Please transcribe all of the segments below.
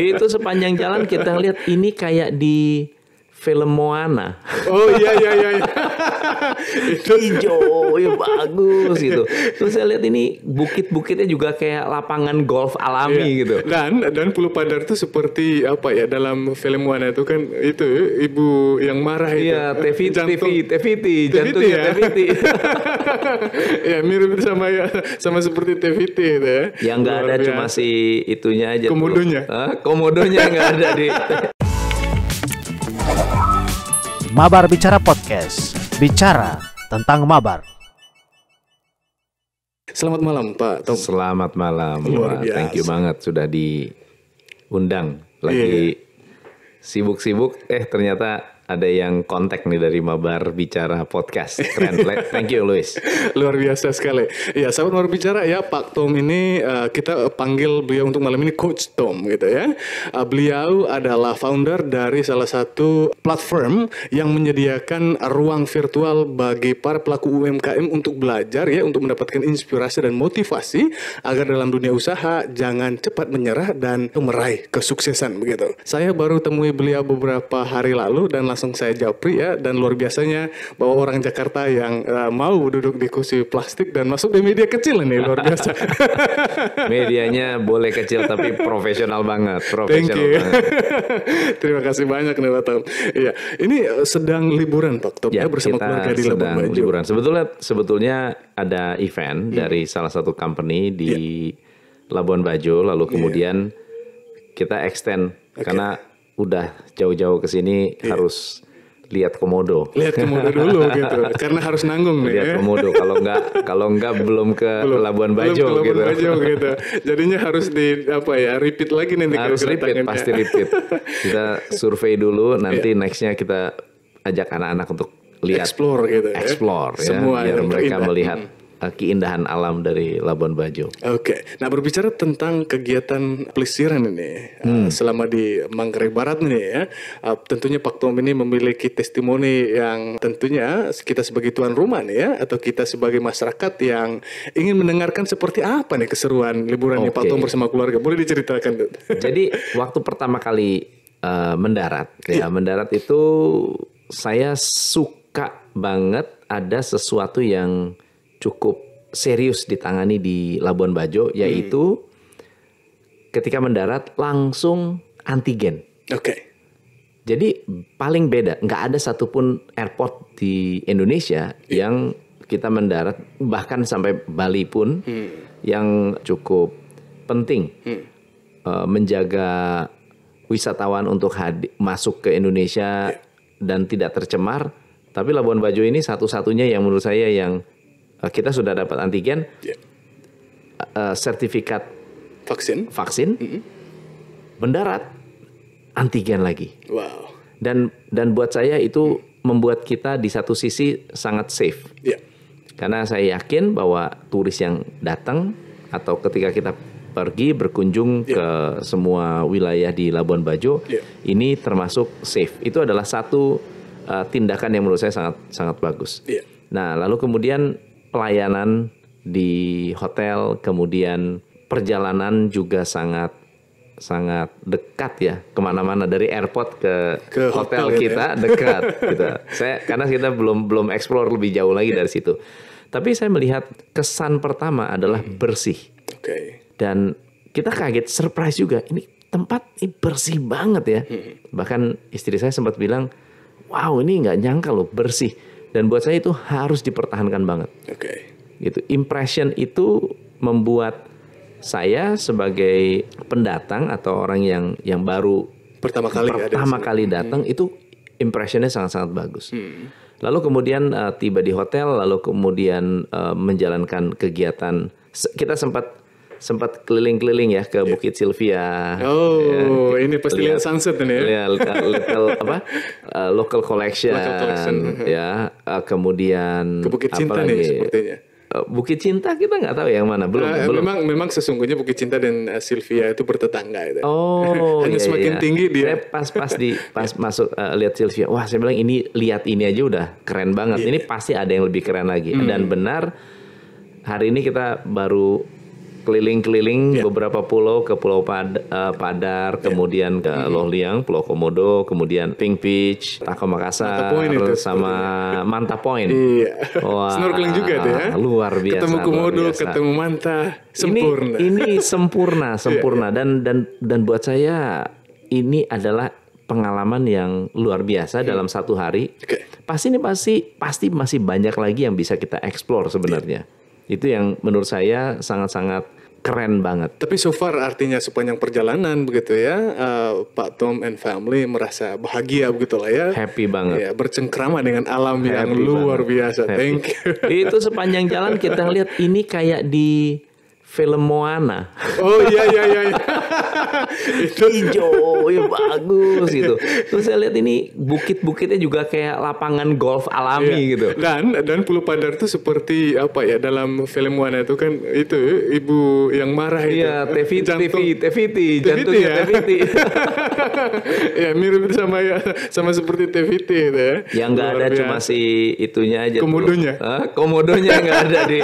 itu sepanjang jalan kita lihat ini kayak di film Moana. Oh iya iya iya. iya. itu hijau, ya bagus gitu. Terus saya lihat ini bukit-bukitnya juga kayak lapangan golf alami iya. gitu. Dan dan Pulau Padar itu seperti apa ya dalam film Moana itu kan itu ibu yang marah itu. Iya, Teviti, Tevi Teviti, jantungnya ya? Teviti. ya mirip sama ya sama seperti Teviti itu ya. Yang enggak ada cuma si itunya aja. Komodonya. Komodonya enggak ada di Mabar Bicara Podcast. Bicara tentang Mabar. Selamat malam Pak Tom. Selamat malam. Luar biasa. Thank you banget sudah diundang. Lagi iya. sibuk-sibuk yeah. eh ternyata ada yang kontak nih dari Mabar Bicara Podcast. Keren, thank you Luis. Luar biasa sekali. Ya, sahabat Mabar Bicara ya Pak Tom ini uh, kita panggil beliau untuk malam ini Coach Tom gitu ya. Uh, beliau adalah founder dari salah satu platform yang menyediakan ruang virtual bagi para pelaku UMKM untuk belajar ya, untuk mendapatkan inspirasi dan motivasi agar dalam dunia usaha jangan cepat menyerah dan meraih kesuksesan begitu. Saya baru temui beliau beberapa hari lalu dan langsung saya japri ya dan luar biasanya bahwa orang Jakarta yang uh, mau duduk di kursi plastik dan masuk di media kecil ini luar biasa. Medianya boleh kecil tapi profesional banget, profesional. Thank you. Banget. Terima kasih banyak nih Pak Iya, ini eh, sedang liburan Pak Tom ya, ya bersama keluarga di Liburan. Sebetulnya sebetulnya ada event hmm. dari salah satu company di yeah. Labuan Bajo lalu iya. kemudian yeah. kita extend okay. karena udah jauh-jauh ke sini yeah. harus lihat komodo. Lihat komodo dulu gitu. Karena harus nanggung nih. Lihat ya. komodo kalau enggak kalau enggak belum ke belum, Labuan Bajo belum ke Labuan gitu. Bajo gitu. Jadinya harus di apa ya? repeat lagi nanti Harus repeat, pasti repeat. Kita survei dulu iya. nanti yeah. nextnya kita ajak anak-anak untuk lihat explore gitu explore, ya. Explore ya. Semua biar ya, mereka indah. melihat hmm Eh, keindahan alam dari Labuan Bajo. Oke, nah berbicara tentang kegiatan pelisiran ini eh, hmm. selama di Manggarai Barat nih ya, eh, tentunya Pak Tom ini memiliki testimoni yang tentunya kita sebagai tuan rumah nih ya, atau kita sebagai masyarakat yang ingin mendengarkan seperti apa nih keseruan liburan okay. Pak Tom bersama keluarga. Boleh diceritakan, Jadi waktu pertama kali uh, mendarat, ya iya. mendarat itu saya suka banget ada sesuatu yang cukup serius ditangani di Labuan Bajo hmm. yaitu hmm. ketika mendarat langsung antigen. Oke. Okay. Jadi paling beda, nggak ada satupun airport di Indonesia yeah. yang kita mendarat bahkan sampai Bali pun hmm. yang cukup penting hmm. uh, menjaga wisatawan untuk masuk ke Indonesia yeah. dan tidak tercemar. Tapi Labuan Bajo ini satu-satunya yang menurut saya yang Eh, kita sudah dapat antigen, yeah. Ya. uh, sertifikat vaksin, vaksin, mm -hmm. mendarat antigen lagi. Wow. Dan dan buat saya itu mm. membuat kita di satu sisi sangat safe. Yeah. Karena saya yakin bahwa turis yang datang atau ketika kita pergi berkunjung yeah. ke semua wilayah di Labuan Bajo yeah. ini termasuk safe. Itu adalah satu uh, tindakan yang menurut saya sangat sangat bagus. Yeah. Nah, lalu kemudian pelayanan di hotel, kemudian perjalanan juga sangat sangat dekat ya kemana-mana dari airport ke, ke hotel, hotel gitu kita ya. dekat gitu. Saya karena kita belum belum explore lebih jauh lagi dari situ. Tapi saya melihat kesan pertama adalah hmm. bersih. Okay. Dan kita kaget surprise juga. Ini tempat ini bersih banget ya. Hmm. Bahkan istri saya sempat bilang, wow ini nggak nyangka loh bersih. Dan buat saya itu harus dipertahankan banget. Oke. Okay. Gitu. Impression itu membuat saya sebagai pendatang atau orang yang yang baru pertama kali ya, pertama kali hmm. datang hmm. itu impressionnya sangat-sangat bagus. Hmm. Lalu kemudian uh, tiba di hotel, lalu kemudian uh, menjalankan kegiatan. Kita sempat sempat keliling-keliling ya ke yeah. Bukit Sylvia. Oh, ya, ini pasti lihat sunset ini ya. Lihat local apa? Uh, local collection. Local collection. Uh-huh. Ya, uh, kemudian ke Bukit Cinta nih sepertinya. Eh, Bukit Cinta kita nggak tahu yang mana belum, uh, belum. Memang memang sesungguhnya Bukit Cinta dan uh, Sylvia itu bertetangga itu. Oh, hanya iya, iya. semakin iya. tinggi dia. Saya pas pas di pas masuk uh, lihat Sylvia, wah saya bilang ini lihat ini aja udah keren banget. Yeah. Ini pasti ada yang lebih keren lagi. Hmm. Dan benar hari ini kita baru keliling-keliling yeah. beberapa pulau ke Pulau Pad, uh, Padar, yeah. kemudian ke mm-hmm. Loh Liang, Pulau Komodo, kemudian Pink Beach, Taka Makassar, Point sama itu. Manta Point. Iya. Wah, Snorkeling juga tuh ya. Luar biasa. Ketemu Komodo, biasa. ketemu Manta, sempurna. Ini, ini sempurna, sempurna yeah, dan dan dan buat saya ini adalah pengalaman yang luar biasa hmm. dalam satu hari. Okay. Pasti ini pasti pasti masih banyak lagi yang bisa kita explore sebenarnya. Yeah itu yang menurut saya sangat-sangat keren banget. Tapi so far artinya sepanjang perjalanan begitu ya, uh, Pak Tom and family merasa bahagia begitu lah ya. Happy banget. Ya, bercengkrama dengan alam Happy yang luar banget. biasa. Happy. Thank you. Itu sepanjang jalan kita lihat ini kayak di film Moana. Oh iya iya iya. iya hijau ya bagus gitu terus saya lihat ini bukit-bukitnya juga kayak lapangan golf alami iya. gitu dan dan Pulau Padar itu seperti apa ya dalam film Wana itu kan itu ibu yang marah itu iya Tevi Tevi Teviti jantungnya ya? Teviti ya mirip sama ya sama seperti Teviti itu ya yang nggak ada biasa. cuma si itunya aja komodonya Hah? komodonya nggak ada di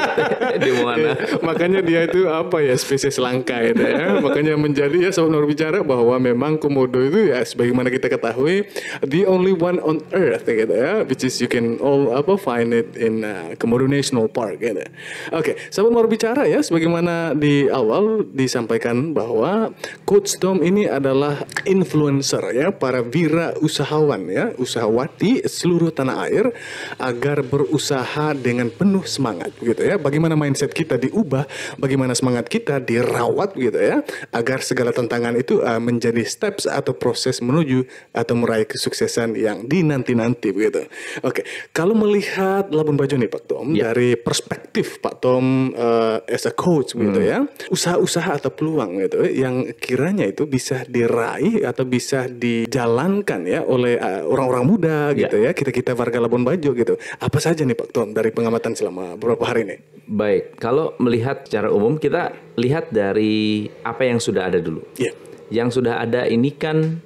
di mana. ya, makanya dia itu apa ya spesies langka itu ya makanya menjadi ya seorang berbicara bahwa memang komodo itu ya sebagaimana kita ketahui the only one on earth ya gitu ya which is you can all apa find it in uh, Komodo National Park ya gitu. Oke, okay, sahabat mau bicara ya sebagaimana di awal disampaikan bahwa Coach Tom ini adalah influencer ya para wira usahawan ya, usahawati seluruh tanah air agar berusaha dengan penuh semangat gitu ya. Bagaimana mindset kita diubah, bagaimana semangat kita dirawat gitu ya agar segala tantangan itu uh, menjadi steps atau proses menuju atau meraih kesuksesan yang dinanti-nanti begitu. Oke, kalau melihat Labuan Bajo nih Pak Tom yeah. dari perspektif Pak Tom uh, as a coach hmm. gitu ya, usaha-usaha atau peluang gitu yang kiranya itu bisa diraih atau bisa dijalankan ya oleh ah, orang-orang uh, muda yeah. gitu ya, kita-kita warga Labuan Bajo gitu. Apa saja nih Pak Tom dari pengamatan selama beberapa hari ini? Baik, kalau melihat secara umum kita lihat dari apa yang sudah ada dulu. Yeah yang sudah ada ini kan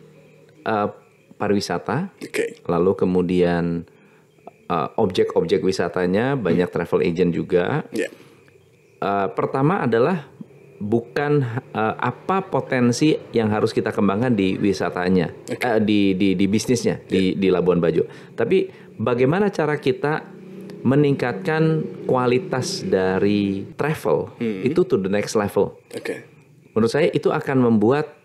uh, pariwisata, okay. lalu kemudian objek eh, objek-objek wisatanya banyak hmm. travel agent juga. Yeah. Ya. Uh, pertama adalah bukan uh, apa potensi yang harus kita kembangkan di wisatanya, okay. uh, di di di bisnisnya yeah. di di Labuan Bajo, tapi bagaimana cara kita meningkatkan kualitas dari travel hmm. itu to the next level. Okay. Menurut saya itu akan membuat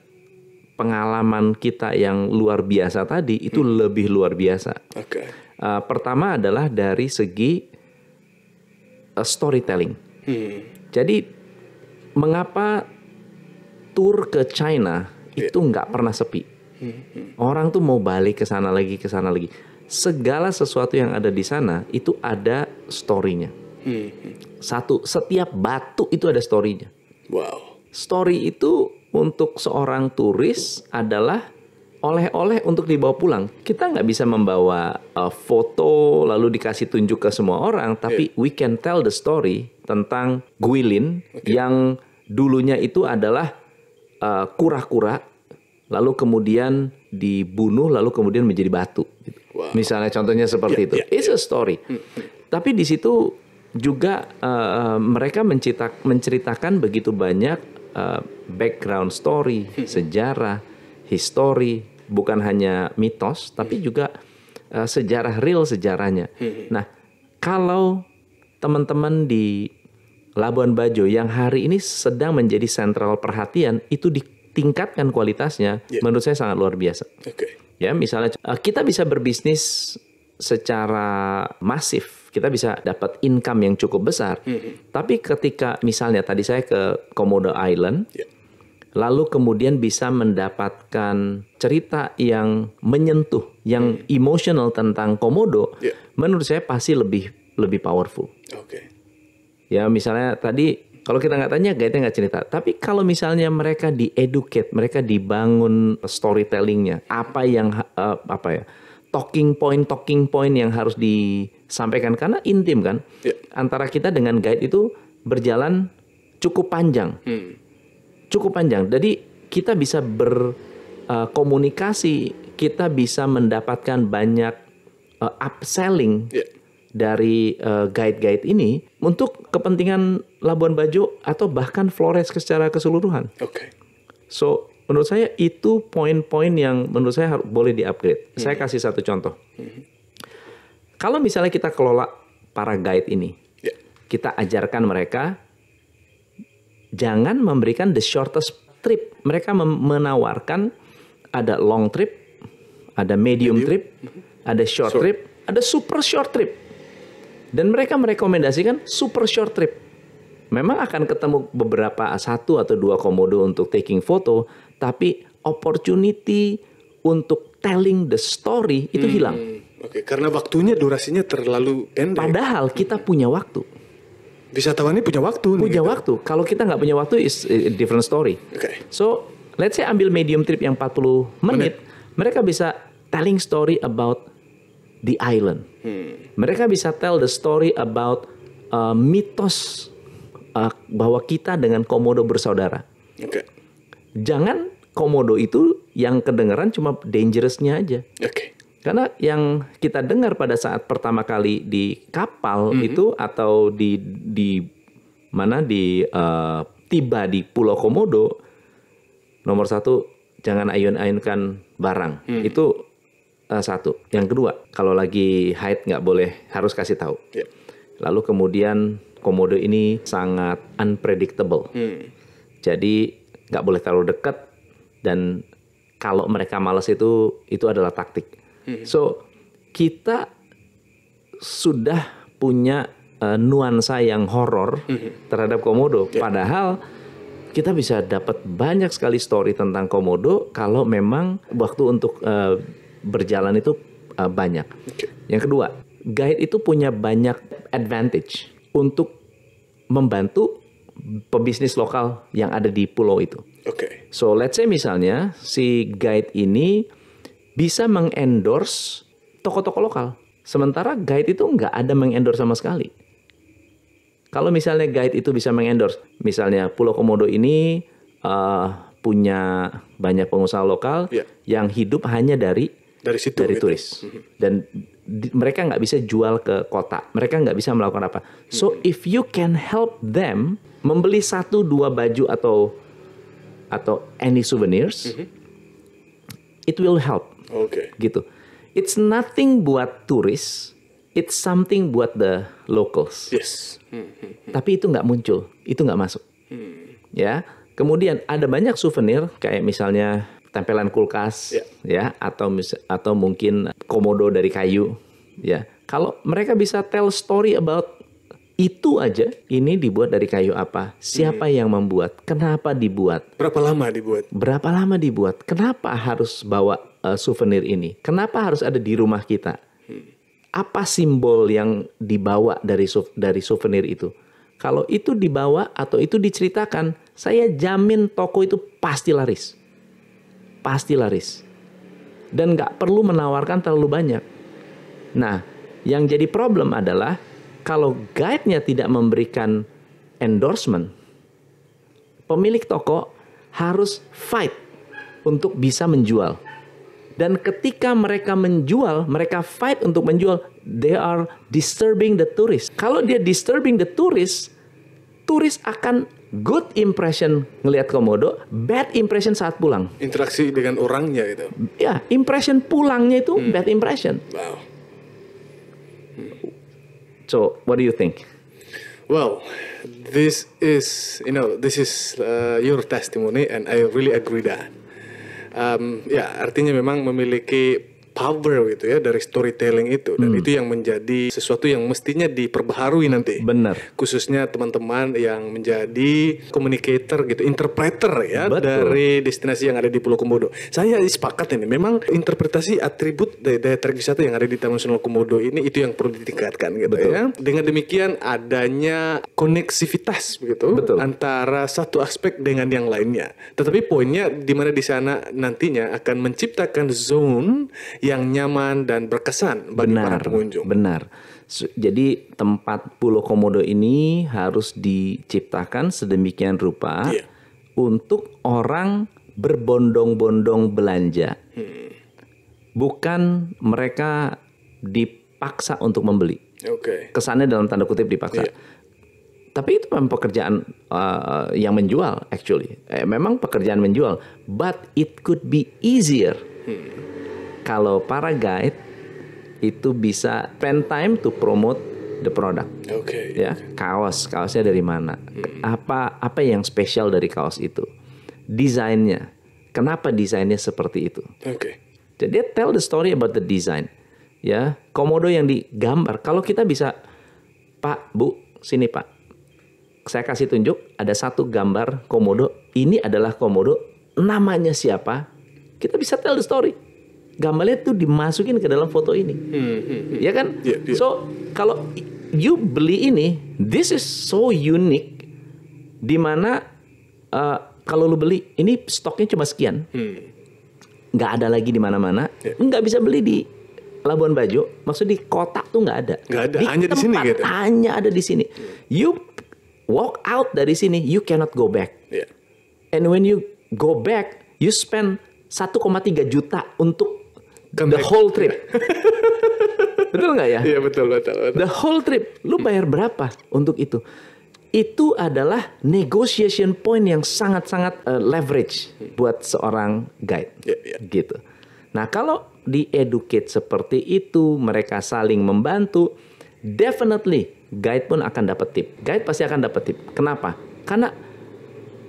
pengalaman kita yang luar biasa tadi itu hmm. lebih luar biasa. Okay. Uh, eh, pertama adalah dari segi uh, storytelling. Hmm. Jadi mengapa tour ke China yeah. itu nggak pernah sepi? Hmm, hmm. Orang tuh mau balik ke sana lagi, ke sana lagi. Segala sesuatu yang ada di sana itu ada storynya. Hmm. hmm. Satu, setiap batu itu ada storynya. Wow. Story itu untuk seorang turis adalah oleh-oleh untuk dibawa pulang. Kita nggak bisa membawa uh, foto lalu dikasih tunjuk ke semua orang, tapi yeah. we can tell the story tentang Guilin okay. yang dulunya itu adalah kura uh, kura-kura, lalu kemudian dibunuh, lalu kemudian menjadi batu. Wow. Misalnya contohnya seperti yeah, itu. Yeah, It's yeah. a iya. story. Hmm, hmm. Tapi di situ juga uh, uh mereka mencerita menceritakan begitu banyak uh, background story, sejarah, history, bukan hanya mitos tapi iya. juga uh, sejarah real sejarahnya. Iya. Nah, kalau teman-teman di Labuan Bajo yang hari ini sedang menjadi sentral perhatian itu ditingkatkan kualitasnya, yeah. menurut saya sangat luar biasa. Okay. Ya, misalnya eh, kita bisa berbisnis secara masif kita bisa dapat income yang cukup besar. Mm-hmm. Tapi ketika misalnya tadi saya ke Komodo Island, yeah. lalu kemudian bisa mendapatkan cerita yang menyentuh, yang mm-hmm. emosional tentang Komodo, yeah. menurut saya pasti lebih lebih powerful. Okay. Ya misalnya tadi kalau kita nggak tanya, guide nggak cerita. Tapi kalau misalnya mereka di mereka dibangun storytellingnya, apa yang uh, apa ya? talking point talking point yang harus disampaikan karena intim kan ya. antara kita dengan guide itu berjalan cukup panjang hmm. cukup panjang jadi kita bisa berkomunikasi eh, uh, kita bisa mendapatkan banyak uh, upselling ya. dari uh, guide-guide ini untuk kepentingan Labuan Bajo atau bahkan Flores secara keseluruhan. Oke. Okay. So Menurut saya itu poin-poin yang menurut saya harus, boleh diupgrade. Hmm. Saya kasih satu contoh. Hmm. Kalau misalnya kita kelola para guide ini, yeah. kita ajarkan mereka jangan memberikan the shortest trip. Mereka menawarkan ada long trip, ada medium, medium. trip, ada short, short trip, ada super short trip. Dan mereka merekomendasikan super short trip. Memang akan ketemu beberapa satu atau dua komodo untuk taking foto, tapi opportunity untuk telling the story itu hmm. hilang. Oke, okay, karena waktunya durasinya terlalu pendek. Padahal kita hmm. punya waktu. Wisatawan ini punya waktu. Punya nih, gitu. waktu. Kalau kita nggak punya waktu is different story. Oke. Okay. So, let's say ambil medium trip yang 40 menit, menit. mereka bisa telling story about the island. Hmm. Mereka bisa tell the story about uh, mitos uh, bahwa kita dengan komodo bersaudara. Oke. Okay jangan komodo itu yang kedengeran cuma dangerousnya aja. Oke. Okay. Karena yang kita dengar pada saat pertama kali di kapal mm -hmm. itu atau di di mana di uh, tiba di Pulau Komodo nomor satu jangan ayun-ayunkan barang mm. itu uh, satu. Yang kedua kalau lagi haid nggak boleh harus kasih tahu. Yeah. Lalu kemudian komodo ini sangat unpredictable. Mm. Jadi nggak boleh terlalu dekat dan kalau mereka malas itu itu adalah taktik. Hmm. So kita sudah punya uh, nuansa yang horor hmm. terhadap komodo. Ya. Padahal kita bisa dapat banyak sekali story tentang komodo kalau memang waktu untuk uh, berjalan itu uh, banyak. Yang kedua, guide itu punya banyak advantage untuk membantu pebisnis lokal yang ada di pulau itu. Oke. Okay. So let's say misalnya si guide ini bisa mengendorse toko-toko lokal. Sementara guide itu nggak ada mengendorse sama sekali. Kalau misalnya guide itu bisa mengendorse, misalnya Pulau Komodo ini uh, punya banyak pengusaha lokal yeah. yang hidup hanya dari dari situ, dari gitu. Ya? turis mhm. dan di, mereka nggak bisa jual ke kota, mereka nggak bisa melakukan apa. So if you can help them membeli satu dua baju atau atau any souvenirs, mm -hmm. it will help. Okay. Gitu. It's nothing buat turis, it's something buat the locals. Yes. Mm -hmm. Tapi itu nggak muncul, itu nggak masuk. Mm. Ya. Kemudian ada banyak souvenir kayak misalnya tempelan kulkas, yeah. ya, atau atau mungkin komodo dari kayu, ya. Kalau mereka bisa tell story about itu aja. Ini dibuat dari kayu apa? Siapa hmm. yang membuat? Kenapa dibuat? Berapa lama dibuat? Berapa lama dibuat? Kenapa harus bawa uh, souvenir ini? Kenapa harus ada di rumah kita? Hmm. Apa simbol yang dibawa dari dari souvenir itu? Kalau itu dibawa atau itu diceritakan, saya jamin toko itu pasti laris. Pasti laris. Dan nggak perlu menawarkan terlalu banyak. Nah, yang jadi problem adalah kalau guide-nya tidak memberikan endorsement, pemilik toko harus fight untuk bisa menjual. Dan ketika mereka menjual, mereka fight untuk menjual, they are disturbing the tourist. Kalau dia disturbing the tourist, turis akan good impression ngelihat komodo, bad impression saat pulang. Interaksi dengan orangnya itu. Ya, impression pulangnya itu hmm. bad impression. Wow. Hmm. So, what do you think? Well, this is you know this is uh, your testimony, and I really agree that. Um, ya yeah, artinya memang memiliki power gitu ya dari storytelling itu dan hmm. itu yang menjadi sesuatu yang mestinya diperbaharui nanti. Benar. Khususnya teman-teman yang menjadi communicator gitu, interpreter ya Betul. dari destinasi yang ada di Pulau Komodo. Saya sepakat ini memang interpretasi atribut dari daya tarik wisata yang ada di Taman Nasional Komodo ini itu yang perlu ditingkatkan gitu Betul. ya. Dengan demikian adanya koneksivitas begitu antara satu aspek dengan yang lainnya. Tetapi poinnya di mana di sana nantinya akan menciptakan zone yang nyaman dan berkesan bagi benar, para pengunjung. Benar. Jadi tempat Pulau Komodo ini harus diciptakan sedemikian rupa yeah. untuk orang berbondong-bondong belanja. Hmm. Bukan mereka dipaksa untuk membeli. Okay. Kesannya dalam tanda kutip dipaksa. Yeah. Tapi itu memang pekerjaan uh, yang menjual actually. Eh, memang pekerjaan menjual, but it could be easier. Hmm kalau para guide itu bisa spend time to promote the product. Oke. Okay. Ya, kaos, kaosnya dari mana? Hmm. Apa apa yang spesial dari kaos itu? Desainnya. Kenapa desainnya seperti itu? Oke. Okay. Jadi dia tell the story about the design. Ya, komodo yang digambar. Kalau kita bisa Pak, Bu, sini Pak. Saya kasih tunjuk ada satu gambar komodo. Ini adalah komodo. Namanya siapa? Kita bisa tell the story gambarnya itu dimasukin ke dalam foto ini. Hmm, hmm, hmm. Ya kan? Yeah, yeah. So, kalau you beli ini, this is so unique Dimana uh, eh, kalau lu beli ini stoknya cuma sekian. Hmm. Nggak ada lagi di mana-mana. Yeah. Nggak bisa beli di Labuan Bajo, maksud di kota tuh nggak ada. Nggak ada, di hanya di sini gitu. Hanya ada di sini. You walk out dari sini, you cannot go back. Yeah. And when you go back, you spend 1,3 juta untuk Come the whole trip. betul nggak ya? Iya betul, betul betul. The whole trip, lu bayar berapa untuk itu? Itu adalah negotiation point yang sangat-sangat uh, leverage buat seorang guide, yeah, yeah. gitu. Nah kalau di educate seperti itu, mereka saling membantu, definitely guide pun akan dapat tip. Guide pasti akan dapat tip. Kenapa? Karena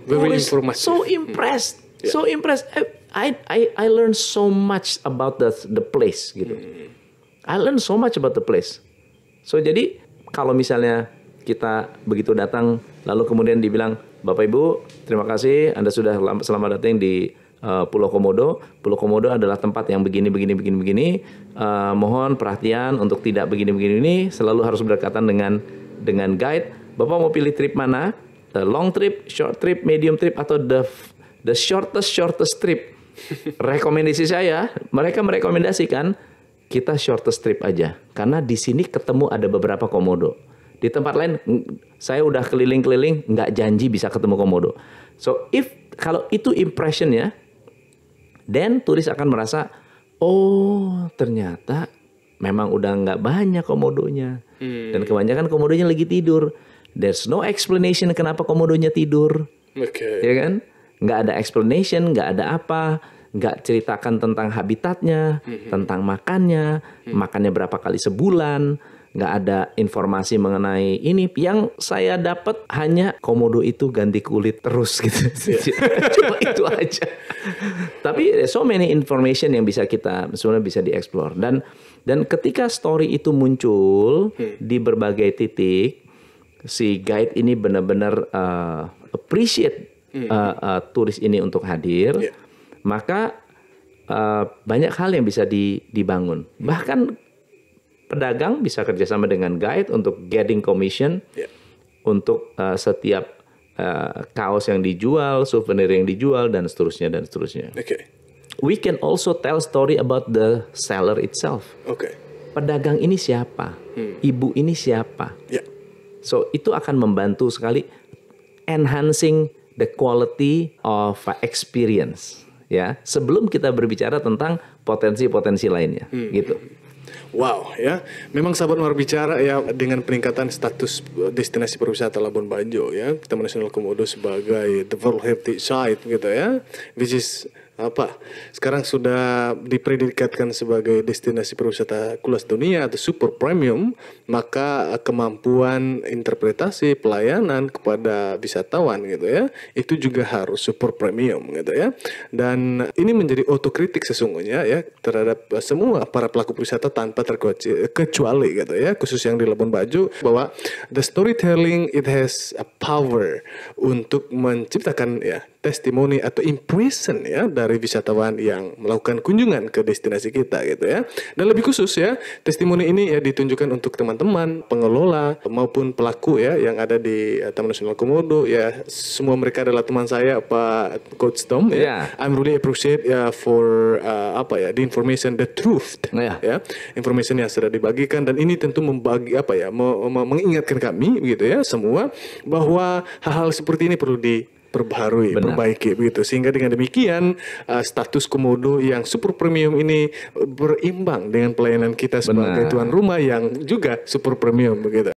Very so impressed, hmm. yeah. so impressed. Eh, I I I learn so much about the the place gitu. I learn so much about the place. So jadi kalau misalnya kita begitu datang lalu kemudian dibilang Bapak Ibu terima kasih Anda sudah selamat datang di uh, Pulau Komodo. Pulau Komodo adalah tempat yang begini begini begini begini. Uh, mohon perhatian untuk tidak begini begini ini selalu harus berdekatan dengan dengan guide. Bapak mau pilih trip mana? The long trip, short trip, medium trip atau the the shortest shortest trip rekomendasi saya, mereka merekomendasikan kita shortest trip aja karena di sini ketemu ada beberapa komodo. Di tempat lain saya udah keliling-keliling nggak janji bisa ketemu komodo. So if kalau itu impressionnya, then turis akan merasa oh ternyata memang udah nggak banyak komodonya hmm. dan kebanyakan komodonya lagi tidur. There's no explanation kenapa komodonya tidur. Oke. Okay. Ya kan? nggak ada explanation, nggak ada apa, nggak ceritakan tentang habitatnya, tentang makannya, makannya berapa kali sebulan, nggak ada informasi mengenai ini. Yang saya dapat hanya komodo itu ganti kulit terus gitu, yeah. cuma itu aja. Tapi so many information yang bisa kita sebenarnya bisa dieksplor dan dan ketika story itu muncul di berbagai titik, si guide ini benar-benar uh, appreciate hmm. uh, uh, turis ini untuk hadir, yeah. maka uh, banyak hal yang bisa di, dibangun. Bahkan pedagang bisa kerjasama dengan guide untuk getting commission yeah. untuk uh, setiap uh, kaos yang dijual, souvenir yang dijual dan seterusnya dan seterusnya. Okay. We can also tell story about the seller itself. Okay. Pedagang ini siapa? Hmm. Ibu ini siapa? Yeah. So itu akan membantu sekali enhancing the quality of experience ya sebelum kita berbicara tentang potensi-potensi lainnya hmm. gitu. Wow ya, memang sahabat luar bicara ya dengan peningkatan status eh, destinasi pariwisata Labuan Bajo ya, Taman Nasional Komodo sebagai the World Heritage Site gitu ya, which is apa sekarang sudah dipredikatkan sebagai destinasi perwisata kelas dunia atau super premium maka eh, kemampuan interpretasi pelayanan kepada wisatawan gitu ya itu juga harus super premium gitu ya dan ini menjadi otokritik sesungguhnya ya terhadap eh, semua para pelaku wisata tanpa terkecuali eh, gitu ya khusus yang di Labuan Bajo bahwa the storytelling it has a power untuk menciptakan ya testimoni atau impression ya dari wisatawan yang melakukan kunjungan ke destinasi kita gitu ya. Dan lebih khusus ya, testimoni ini ya ditunjukkan untuk teman-teman pengelola maupun pelaku ya yang ada di eh, Taman Nasional Komodo ya. Semua mereka adalah teman saya Pak Coach Tom ya. Yeah. I'm really appreciate ya for uh, apa ya the information the truth yeah. ya. Information yang sudah dibagikan dan ini tentu membagi apa ya mengingatkan kami gitu ya semua bahwa hal-hal seperti ini perlu di perbaharui, Benar. perbaiki begitu. Sehingga dengan demikian uh, status komodo yang super premium ini uh, berimbang dengan pelayanan kita sebagai Benar. tuan rumah yang juga super premium begitu.